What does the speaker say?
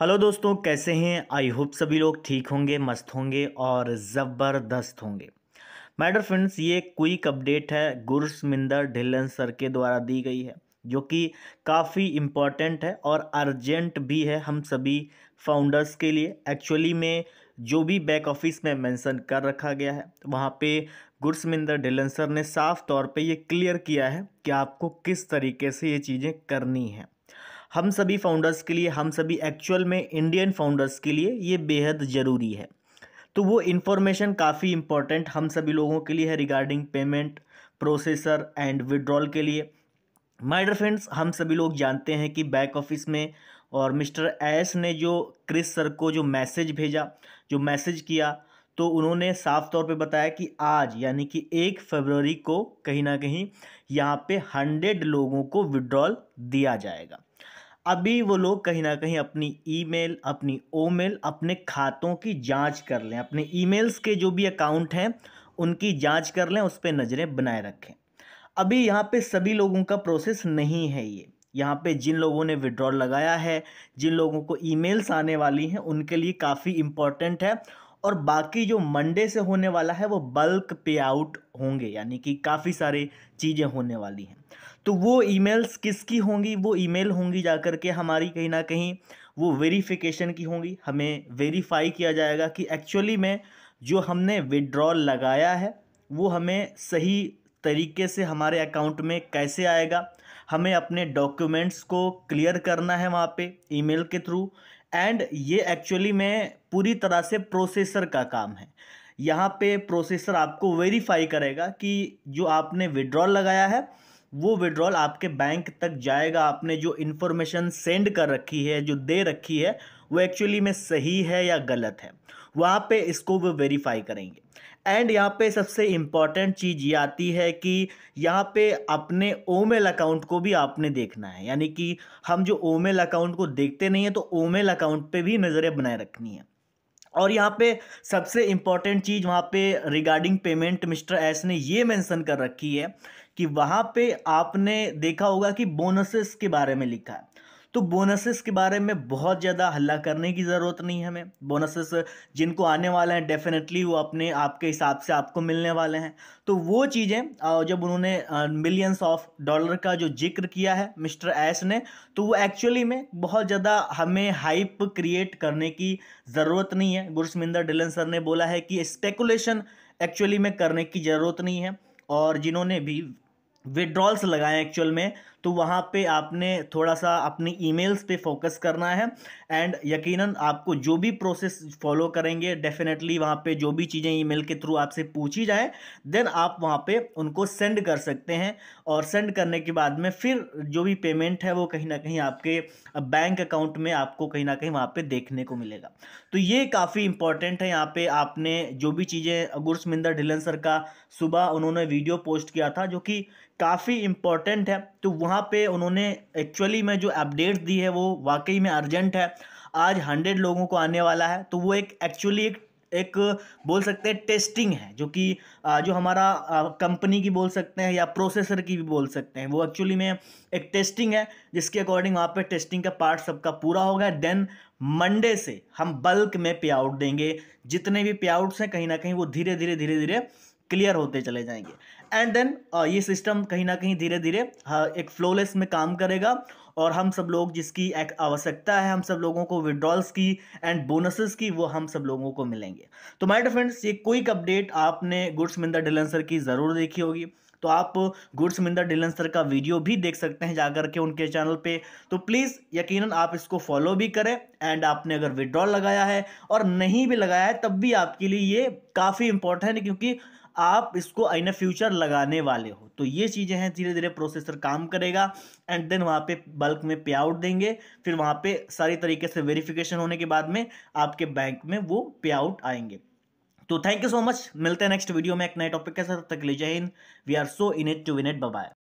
hello दोस्तों कैसे हैं आई होप सभी लोग ठीक होंगे मस्त होंगे और ज़बरदस्त होंगे मैडर फ्रेंड्स ये क्विक अपडेट है गुरसमिंदर ढिल्लन सर के द्वारा दी गई है जो कि काफ़ी इम्पॉर्टेंट है और अर्जेंट भी है हम सभी फाउंडर्स के लिए एक्चुअली में जो भी बैक ऑफिस में मेंशन कर रखा गया है वहाँ पे गुरसमिंदर ढिल्लन सर ने साफ तौर पे ये क्लियर किया है कि आपको किस तरीके से ये चीज़ें करनी हैं हम सभी फाउंडर्स के लिए हम सभी एक्चुअल में इंडियन फाउंडर्स के लिए ये बेहद ज़रूरी है तो वो इन्फॉर्मेशन काफ़ी इम्पॉर्टेंट हम सभी लोगों के लिए है regarding payment processor and withdrawal के लिए माइडर फ्रेंड्स हम सभी लोग जानते हैं कि बैक ऑफिस में और मिस्टर एस ने जो क्रिस सर को जो मैसेज भेजा जो मैसेज किया तो उन्होंने साफ तौर पे बताया कि आज यानी कि एक फरवरी को कहीं ना कहीं यहाँ पे हंड्रेड लोगों को विड्रॉल दिया जाएगा अभी वो लोग कहीं ना कहीं अपनी ईमेल अपनी ओमेल अपने खातों की जांच कर लें अपने ईमेल्स के जो भी अकाउंट हैं उनकी जांच कर लें उस पर नज़रें बनाए रखें अभी यहाँ पे सभी लोगों का प्रोसेस नहीं है ये यहाँ पे जिन लोगों ने विड्रॉल लगाया है जिन लोगों को ईमेल्स आने वाली हैं उनके लिए काफ़ी इम्पॉर्टेंट है और बाकी जो मंडे से होने वाला है वो बल्क पे आउट होंगे यानी कि काफ़ी सारी चीज़ें होने वाली हैं तो वो ईमेल्स किसकी होंगी वो ईमेल होंगी जा कर के हमारी कहीं ना कहीं वो वेरिफिकेशन की होंगी हमें वेरीफाई किया जाएगा कि एक्चुअली में जो हमने विड्रॉल लगाया है वो हमें सही तरीके से हमारे अकाउंट में कैसे आएगा हमें अपने डॉक्यूमेंट्स को क्लियर करना है वहाँ पे ईमेल के थ्रू एंड ये एक्चुअली में पूरी तरह से प्रोसेसर का काम है यहाँ पे प्रोसेसर आपको वेरीफाई करेगा कि जो आपने विड्रॉल लगाया है वो विड्रॉल आपके बैंक तक जाएगा आपने जो इन्फॉर्मेशन सेंड कर रखी है जो दे रखी है वो एक्चुअली में सही है या गलत है वहाँ पे इसको वो वेरीफाई करेंगे एंड यहाँ पे सबसे इम्पॉर्टेंट चीज़ ये आती है कि यहाँ पे अपने ओमेल अकाउंट को भी आपने देखना है यानी कि हम जो ओमेल अकाउंट को देखते नहीं हैं तो ओमेल अकाउंट पे भी नज़रें बनाए रखनी है और यहाँ पे सबसे इम्पॉर्टेंट चीज़ वहाँ पे रिगार्डिंग पेमेंट मिस्टर एस ने ये मेंशन कर रखी है कि वहाँ पे आपने देखा होगा कि बोनसेस के बारे में लिखा है तो बोनसेस के बारे में बहुत ज़्यादा हल्ला करने की ज़रूरत नहीं है हमें बोनसेस जिनको आने वाले हैं डेफिनेटली वो अपने आपके हिसाब से आपको मिलने वाले हैं तो वो चीज़ें जब उन्होंने मिलियंस ऑफ डॉलर का जो जिक्र किया है मिस्टर एस ने तो वो एक्चुअली में बहुत ज़्यादा हमें हाइप क्रिएट करने की ज़रूरत नहीं है गुरसमिंदर डिलन सर ने बोला है कि स्पेकुलेशन एक्चुअली में करने की ज़रूरत नहीं है और जिन्होंने भी विड्रॉल्स लगाए एक्चुअल में तो वहाँ पे आपने थोड़ा सा अपनी ईमेल्स पे फोकस करना है एंड यकीनन आपको जो भी प्रोसेस फॉलो करेंगे डेफिनेटली वहाँ पे जो भी चीज़ें ईमेल के थ्रू आपसे पूछी जाए देन आप वहाँ पे उनको सेंड कर सकते हैं और सेंड करने के बाद में फिर जो भी पेमेंट है वो कहीं ना कहीं आपके बैंक अकाउंट में आपको कहीं ना कहीं वहाँ पर देखने को मिलेगा तो ये काफ़ी इंपॉर्टेंट है यहाँ पर आपने जो भी चीज़ें गुरसमिंदर ढिलन सर का सुबह उन्होंने वीडियो पोस्ट किया था जो कि काफ़ी इम्पॉर्टेंट है तो वहाँ वहाँ पे उन्होंने एक्चुअली में जो अपडेट्स दी है वो वाकई में अर्जेंट है आज हंड्रेड लोगों को आने वाला है तो वो एक एक्चुअली एक एक बोल सकते हैं टेस्टिंग है जो कि जो हमारा कंपनी की बोल सकते हैं या प्रोसेसर की भी बोल सकते हैं वो एक्चुअली में एक टेस्टिंग है जिसके अकॉर्डिंग वहाँ पे टेस्टिंग का पार्ट सबका पूरा होगा देन मंडे से हम बल्क में पे आउट देंगे जितने भी पे आउट्स हैं कहीं ना कहीं वो धीरे धीरे धीरे धीरे क्लियर होते चले जाएंगे एंड देन uh, ये सिस्टम कहीं ना कहीं धीरे धीरे हाँ, एक फ्लोलेस में काम करेगा और हम सब लोग जिसकी एक आवश्यकता है हम सब लोगों को विड्रॉल्स की एंड बोनसेस की वो हम सब लोगों को मिलेंगे तो माय डियर फ्रेंड्स ये क्विक अपडेट आपने गुड्स ढिलन डिलेंसर की ज़रूर देखी होगी तो आप गुड्स ढिलन डिलेंसर का वीडियो भी देख सकते हैं जाकर के उनके चैनल पे तो प्लीज़ यकीनन आप इसको फॉलो भी करें एंड आपने अगर विड्रॉल लगाया है और नहीं भी लगाया है तब भी आपके लिए ये काफ़ी इंपॉर्टेंट है क्योंकि आप इसको इन फ्यूचर लगाने वाले हो तो ये चीज़ें हैं धीरे धीरे प्रोसेसर काम करेगा एंड देन वहाँ पे बल्क में पे आउट देंगे फिर वहाँ पे सारी तरीके से वेरिफिकेशन होने के बाद में आपके बैंक में वो पे आउट आएंगे तो थैंक यू सो मच मिलते हैं नेक्स्ट वीडियो में एक नए टॉपिक के साथ तक ले जाए we are so in it to win it bye